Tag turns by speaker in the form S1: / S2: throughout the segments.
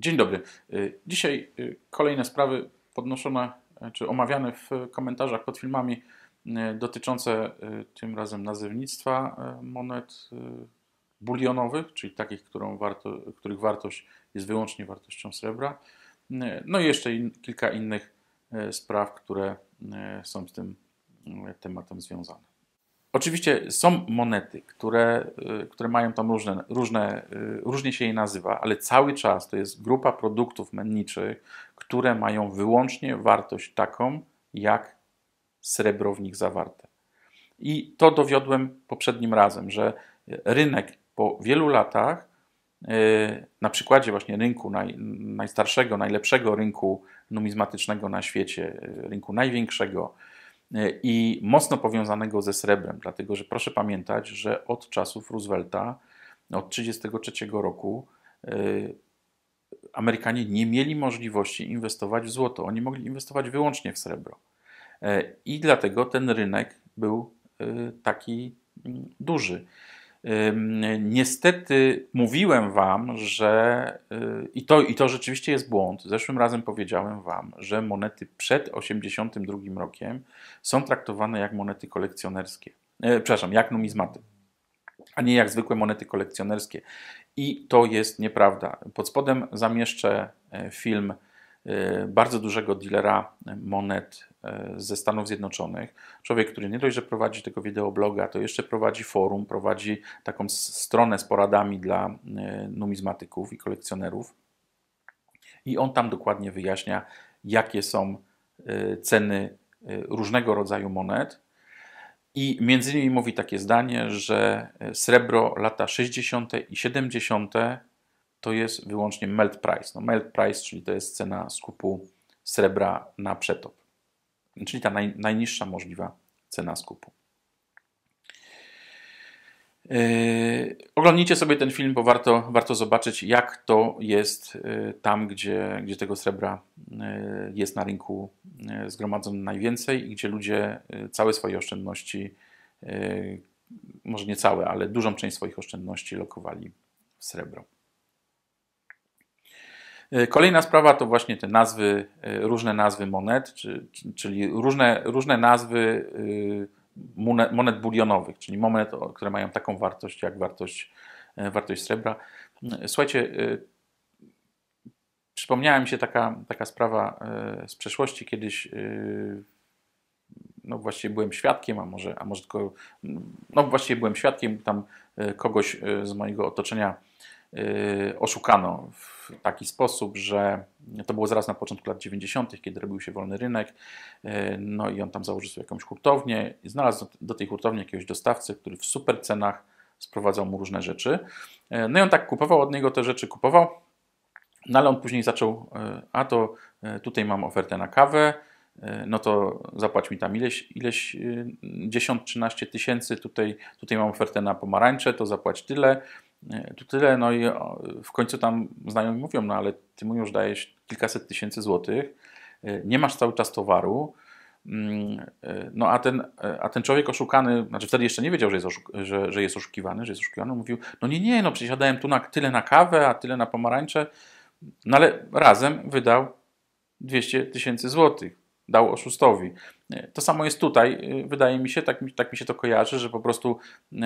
S1: Dzień dobry. Y, dzisiaj y, kolejne sprawy podnoszone y, czy omawiane w komentarzach pod filmami dotyczące tym razem nazewnictwa monet bulionowych, czyli takich, warto, których wartość jest wyłącznie wartością srebra. No i jeszcze in, kilka innych spraw, które są z tym tematem związane. Oczywiście są monety, które, y, które mają tam różne, różne, y, różnie się je nazywa, ale cały czas to jest grupa produktów menniczych, które mają wyłącznie wartość taką, jak srebro w nich zawarte. I to dowiodłem poprzednim razem, że rynek po wielu latach, y, na przykładzie właśnie rynku naj, najstarszego, najlepszego rynku numizmatycznego na świecie, rynku największego, E, i mocno powiązanego ze srebrem, dlatego że proszę pamiętać, że od czasów Roosevelta, od 1933 roku, e, Amerykanie nie mieli możliwości inwestować w złoto. Oni mogli inwestować wyłącznie w srebro. E, I dlatego ten rynek był taki mm, duży. Niestety mówiłem Wam, że y, i to, i to rzeczywiście jest błąd. Zeszłym razem powiedziałem Wam, że monety przed 82 rokiem są traktowane jak monety kolekcjonerskie. E, przepraszam, jak numizmaty, a nie jak zwykłe monety kolekcjonerskie. I to jest nieprawda. Pod spodem zamieszczę e, film e, bardzo dużego dealera monet E, ze Stanów Zjednoczonych. Człowiek, który nie dość, że prowadzi tego wideobloga, to jeszcze prowadzi forum, prowadzi taką stronę z poradami dla e, numizmatyków i kolekcjonerów. I on tam dokładnie wyjaśnia, jakie są e, ceny różnego rodzaju monet. I między innymi mówi takie zdanie, że srebro lata 60. i 70. to jest wyłącznie melt price. No, melt price, czyli to jest cena skupu srebra na przetop czyli ta naj, najniższa możliwa cena skupu. Yy, oglądnijcie sobie ten film, bo warto, warto zobaczyć, jak to jest yy, tam, gdzie, gdzie tego srebra yy, jest na rynku yy, zgromadzone najwięcej i gdzie ludzie yy, całe swoje oszczędności, yy, może nie całe, ale dużą część swoich oszczędności lokowali w srebro. E, kolejna sprawa to właśnie te nazwy, e, różne nazwy monet, czyli różne, różne nazwy e, monet bulionowych, czyli monet, które mają taką wartość jak wartość, wartość srebra. Słuchajcie, przypomniałem się taka, taka sprawa z przeszłości kiedyś no właściwie byłem świadkiem, a może, a może tylko, no właściwie byłem świadkiem tam kogoś z mojego otoczenia Y, oszukano w taki sposób, że to było zaraz na początku lat 90., kiedy robił się wolny rynek, y, no i on tam założył sobie jakąś hurtownię i znalazł do tej hurtowni jakiegoś dostawcę, który w super cenach sprowadzał mu różne rzeczy. Y, no i on tak kupował, od niego te rzeczy kupował, no ale on później zaczął, a to tutaj mam ofertę na kawę, no to zapłać mi tam ileś, ileś 10-13 tysięcy, tutaj, tutaj mam ofertę na pomarańcze, to zapłać tyle, E, to tyle, no i e, w końcu tam znajomi mówią, no ale ty mu już dajesz kilkaset tysięcy złotych, e, nie masz cały czas towaru, mm, no a ten, a ten człowiek oszukany, znaczy wtedy jeszcze nie wiedział, że jest, oszuk- że, że jest oszukiwany, że jest oszukiwany, mówił, no nie, nie, no przecież ja dałem tu na, tyle na kawę, a tyle na pomarańcze, no ale razem wydał 200 tysięcy złotych dał oszustowi. E, to samo jest tutaj. E, wydaje mi się, tak, tak mi się to kojarzy, że po prostu e,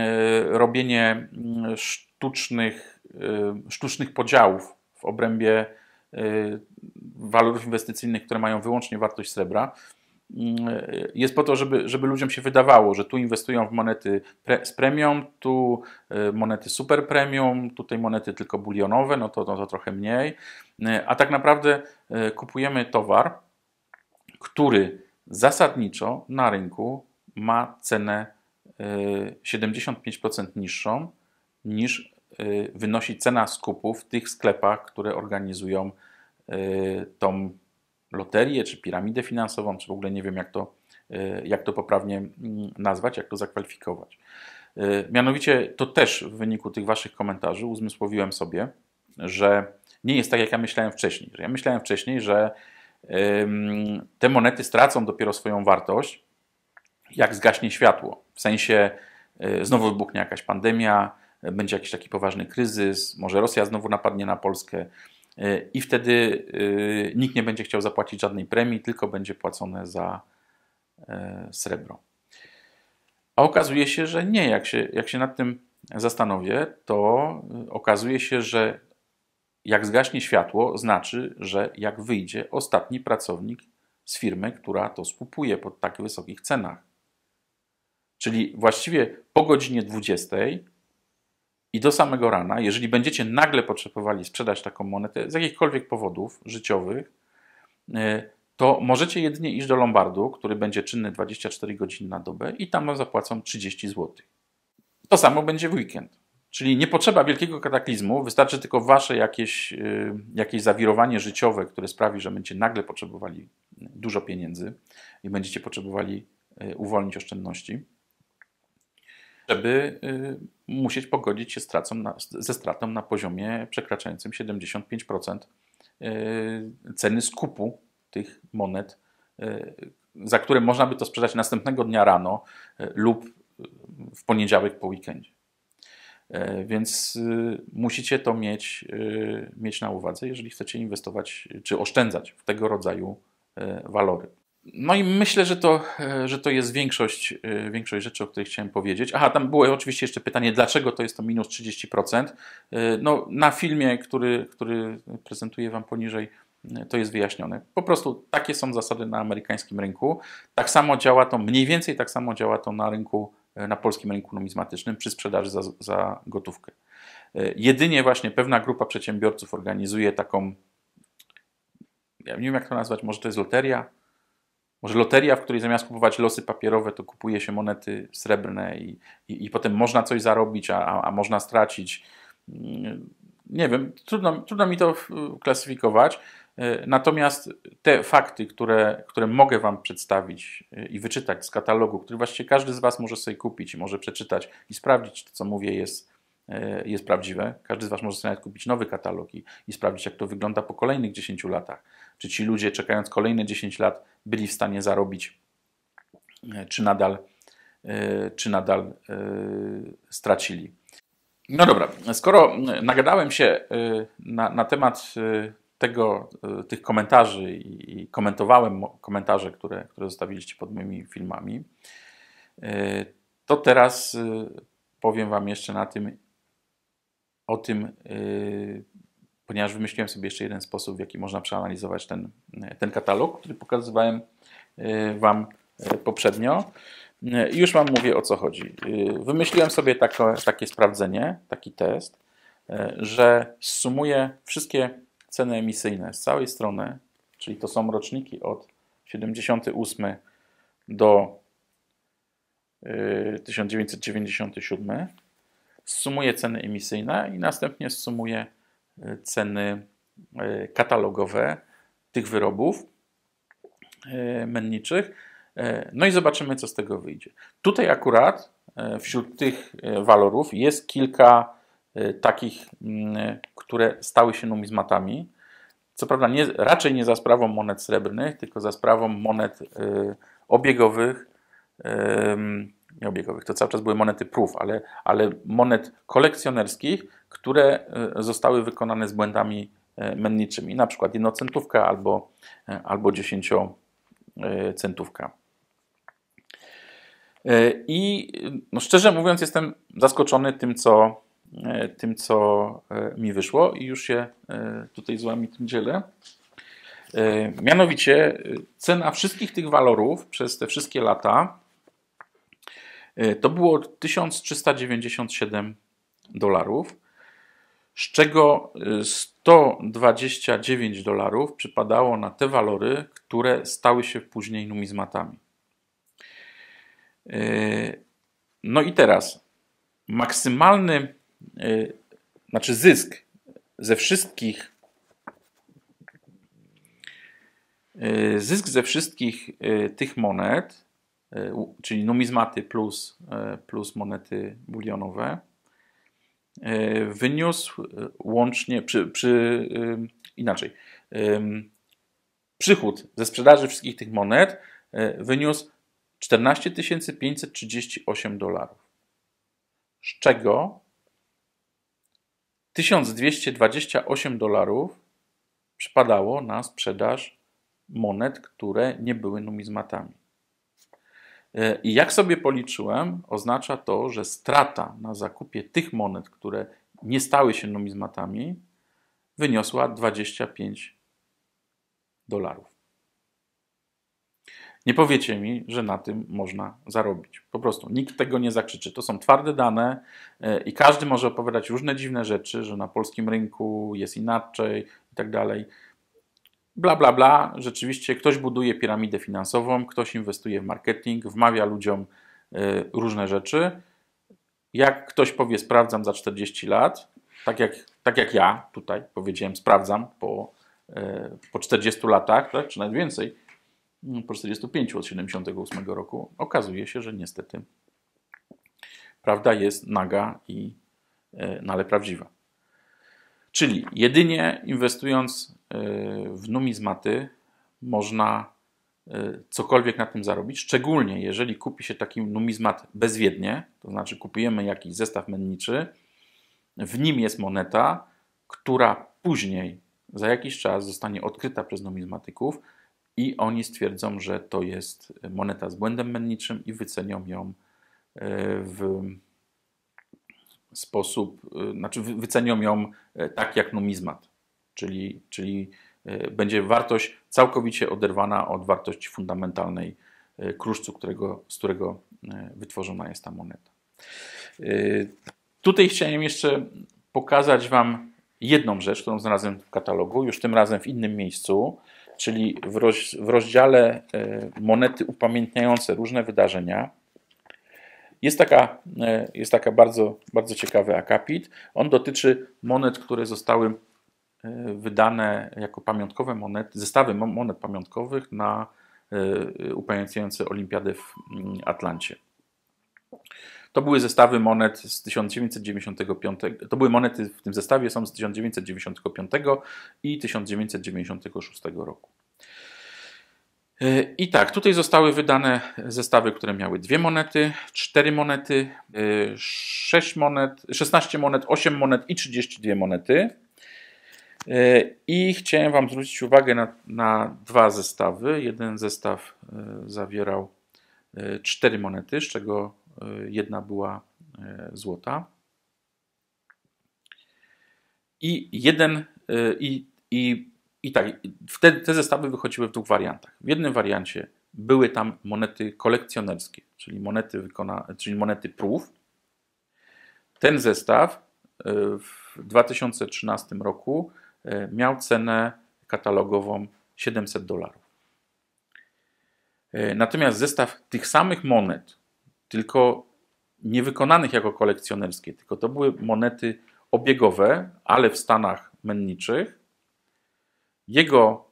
S1: robienie sztucznych, sztucznych podziałów w obrębie walorów inwestycyjnych, które mają wyłącznie wartość srebra, jest po to, żeby, żeby ludziom się wydawało, że tu inwestują w monety pre, z premium, tu monety super premium, tutaj monety tylko bulionowe, no to, no to trochę mniej. A tak naprawdę kupujemy towar, który zasadniczo na rynku ma cenę 75% e, niższą niż e, wynosi cena skupu w tych sklepach, które organizują e, tą loterię, czy piramidę finansową, czy w ogóle nie wiem, jak to, jak to poprawnie mm, nazwać, jak to zakwalifikować. Mianowicie to też w wyniku tych waszych komentarzy uzmysłowiłem sobie, że nie jest tak, jak ja myślałem wcześniej. Ja myślałem wcześniej, że te monety stracą dopiero swoją wartość, jak zgaśnie światło. W sensie e, znowu wybuchnie jakaś pandemia, e, będzie jakiś taki poważny kryzys, może Rosja znowu napadnie na Polskę e, i wtedy nikt nie będzie chciał zapłacić żadnej premii, tylko będzie płacone za srebro. A okazuje się, że nie. Jak się, jak się nad tym zastanowię, to okazuje się, że jak zgaśnie światło, znaczy, że jak wyjdzie ostatni pracownik z firmy, która to skupuje po tak wysokich cenach. Czyli właściwie po godzinie 20 i do samego rana, jeżeli będziecie nagle potrzebowali sprzedać taką monetę z jakichkolwiek powodów życiowych, y, to możecie jedynie iść do lombardu, który będzie czynny 24 godziny na dobę i tam wam zapłacą 30 zł. To samo będzie w weekend. Czyli nie potrzeba wielkiego kataklizmu, wystarczy tylko wasze jakieś, y, jakieś zawirowanie życiowe, które sprawi, że będziecie nagle potrzebowali dużo pieniędzy i będziecie potrzebowali y, uwolnić oszczędności, żeby y, musieć pogodzić się stratą na, ze stratą na poziomie przekraczającym 75% ceny skupu tych monet, za które można by to sprzedać następnego dnia rano lub w poniedziałek po weekendzie. E, więc y, musicie to mieć, y, mieć na uwadze, jeżeli chcecie inwestować czy oszczędzać w tego rodzaju e, walory. No i myślę, że to, e, że to jest większość, większość rzeczy, o których chciałem powiedzieć. Aha, tam było oczywiście jeszcze pytanie, dlaczego to jest to minus 30%. No, na filmie, który, który prezentuję Wam poniżej, to jest wyjaśnione. Po prostu takie są zasady na amerykańskim rynku. Tak samo działa to, mniej więcej tak samo działa to na rynku E, na polskim rynku numizmatycznym przy sprzedaży za, za gotówkę. E, jedynie właśnie pewna grupa przedsiębiorców organizuje taką, ja nie wiem jak to nazwać, może to jest loteria, może loteria, w której zamiast kupować losy papierowe, to kupuje się monety srebrne i, i, i potem można coś zarobić, a, a można stracić. Mm, nie wiem, trudno, trudno mi to klasyfikować. E, natomiast te fakty, które, które mogę Wam przedstawić e, i wyczytać z katalogu, który właściwie każdy z Was może sobie kupić, może przeczytać i sprawdzić, czy to, co mówię, jest, e, jest prawdziwe. Każdy z Was może sobie nawet kupić nowy katalog i, i sprawdzić, jak to wygląda po kolejnych 10 latach. Czy ci ludzie, czekając kolejne 10 lat, byli w stanie zarobić, czy nadal, czy nadal stracili. No dobra, skoro nagadałem się na, na temat tego, y, tych komentarzy i komentowałem komentarze, które, które zostawiliście pod moimi filmami, y, to teraz y, powiem Wam jeszcze na tym, o tym, ponieważ wymyśliłem sobie jeszcze jeden sposób, w jaki można przeanalizować ten, ten katalog, który pokazywałem Wam poprzednio. I już Wam mówię o co chodzi. Wymyśliłem sobie takie, takie sprawdzenie, taki test, że sumuję wszystkie ceny emisyjne z całej strony, czyli to są roczniki od 78 do 1997, y, sumuje ceny emisyjne i następnie sumuje y, ceny y, katalogowe tych wyrobów menniczych. No i zobaczymy, co z tego wyjdzie. Tutaj akurat wśród tych walorów jest kilka Y, takich, mm, które stały się numizmatami. Co prawda nie, raczej nie za sprawą monet srebrnych, tylko za sprawą monet y, obiegowych, nie obiegowych, to cały czas były monety prów, ale, ale monet kolekcjonerskich, które y, zostały wykonane z błędami menniczymi, na przykład jednocentówka albo, albo dziesięciocentówka. I no szczerze mówiąc, jestem zaskoczony tym, co, E, tym, co e, mi wyszło i już się e, tutaj z Wami tym dzielę. Mianowicie cena wszystkich tych walorów przez te wszystkie lata to było 1397 dolarów, z czego 129 dolarów przypadało na te walory, które stały się później numizmatami. No i teraz maksymalny Y, znaczy zysk ze wszystkich y, zysk ze wszystkich y, tych monet, czyli numizmaty plus, plus monety bulionowe, wyniósł łącznie przy, przy inaczej. Przychód ze sprzedaży wszystkich tych monet wyniósł 14 538 dolarów, z czego 1228 dolarów przypadało na sprzedaż monet, które nie były numizmatami. E, I jak sobie policzyłem, oznacza to, że strata na zakupie tych monet, które nie stały się numizmatami, wyniosła 25 dolarów. Nie powiecie mi, że na tym można zarobić. Po prostu nikt tego nie zakrzyczy. To są twarde dane e, i każdy może opowiadać różne dziwne rzeczy, że na polskim rynku jest inaczej i tak dalej. Bla, bla, bla. Rzeczywiście ktoś buduje piramidę finansową, ktoś inwestuje w marketing, wmawia ludziom e, różne rzeczy. Jak ktoś powie, sprawdzam za 40 lat, tak jak, tak jak ja tutaj powiedziałem, sprawdzam po, e, po 40 latach, tak, czy nawet więcej no, po 45 od 78 roku, okazuje się, że niestety prawda jest naga i e, naleprawdziwa, no, prawdziwa. Czyli jedynie inwestując e, w numizmaty można e, cokolwiek na tym zarobić, szczególnie jeżeli kupi się taki numizmat bezwiednie, to znaczy kupujemy jakiś zestaw menniczy, w nim jest moneta, która później za jakiś czas zostanie odkryta przez numizmatyków, i oni stwierdzą, że to jest moneta z błędem menniczym i wycenią ją e, w sposób, e, znaczy wycenią ją e, tak jak numizmat, czyli, czyli będzie wartość całkowicie oderwana od wartości fundamentalnej kruszcu, którego, z którego wytworzona jest ta moneta. Tutaj chciałem jeszcze pokazać Wam jedną rzecz, którą znalazłem w katalogu, już tym razem w innym miejscu czyli w, roz, w rozdziale e, monety upamiętniające różne wydarzenia, jest, taka, e, jest taka bardzo, bardzo ciekawy akapit. On dotyczy monet, które zostały e, wydane jako pamiątkowe monety, zestawy monet pamiątkowych na upamiętniające olimpiadę w mm, Atlancie. To były zestawy monet z 1995. To były monety w tym zestawie są z 1995 i 1996 roku. Yy, I tak, tutaj zostały wydane zestawy, które miały dwie monety, cztery monety, yy, sześć monet, 16 monet, 8 monet i 32 monety. Yy, I chciałem Wam zwrócić uwagę na, na dwa zestawy. Jeden zestaw zawierał cztery monety, z czego Y, jedna była y, złota. I jeden, y, i, i, i tak, te, te zestawy wychodziły w dwóch wariantach. W jednym wariancie były tam monety kolekcjonerskie, czyli monety, wykona, czyli monety prów Ten zestaw w 2013 roku miał cenę katalogową 700 dolarów. Natomiast zestaw tych samych monet tylko nie wykonanych jako kolekcjonerskie, tylko to były monety obiegowe, ale w stanach menniczych. Jego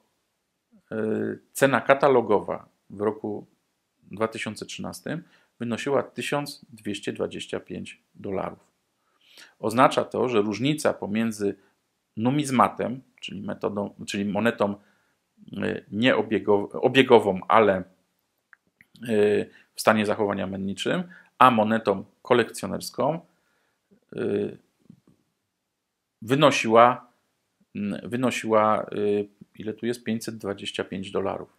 S1: e, cena katalogowa w roku 2013 wynosiła 1225 dolarów. Oznacza to, że różnica pomiędzy numizmatem, czyli, metodą, czyli monetą e, nieobiegową, ale w stanie zachowania menniczym, a monetą kolekcjonerską y, wynosiła, mm, wynosiła y, ile tu jest 525 dolarów.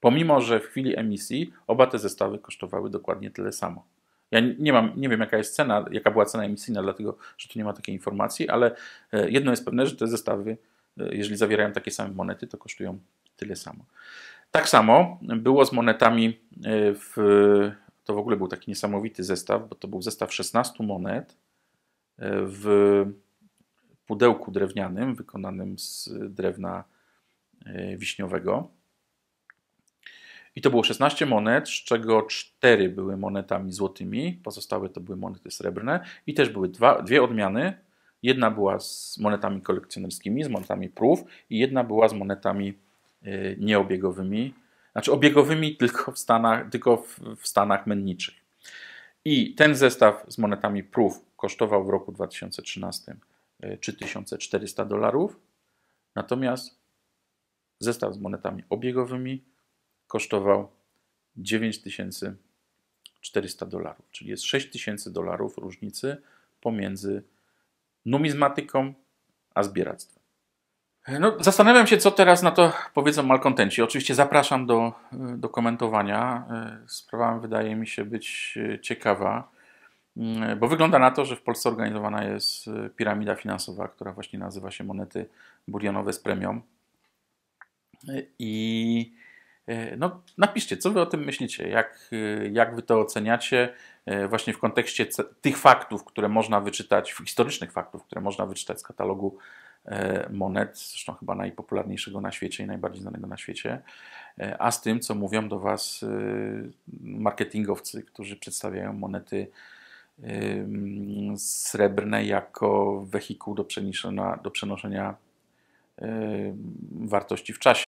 S1: Pomimo, że w chwili emisji oba te zestawy kosztowały dokładnie tyle samo. Ja nie, mam, nie wiem, jaka jest cena, jaka była cena emisyjna, dlatego że tu nie ma takiej informacji, ale e, jedno jest pewne, że te zestawy, e, jeżeli zawierają takie same monety, to kosztują tyle samo. Tak samo było z monetami, e, w, to w ogóle był taki niesamowity zestaw, bo to był zestaw 16 monet e, w pudełku drewnianym wykonanym z drewna e, wiśniowego. I to było 16 monet, z czego 4 były monetami złotymi, pozostałe to były monety srebrne i też były dwa, dwie odmiany. Jedna była z monetami kolekcjonerskimi, z monetami prów i jedna była z monetami Y, nieobiegowymi, znaczy obiegowymi tylko w Stanach, tylko w, w Stanach menniczych. I ten zestaw z monetami prów kosztował w roku 2013 3400 y, dolarów, natomiast zestaw z monetami obiegowymi kosztował 9400 dolarów, czyli jest 6000 dolarów różnicy pomiędzy numizmatyką a zbieractwem. E, no, zastanawiam się, co teraz na to powiedzą malkontenci. Oczywiście zapraszam do, e, do komentowania. E, sprawa wydaje mi się być ciekawa, mm, bo wygląda na to, że w Polsce organizowana jest piramida finansowa, która właśnie nazywa się monety burionowe z premium. I no, napiszcie, co wy o tym myślicie, jak, jak wy to oceniacie właśnie w kontekście tych faktów, które można wyczytać, historycznych faktów, które można wyczytać z katalogu E, monet, zresztą chyba najpopularniejszego na świecie i najbardziej znanego na świecie, e, a z tym, co mówią do Was e, marketingowcy, którzy przedstawiają monety srebrne jako wehikuł do przenoszenia, do przenoszenia wartości w czasie.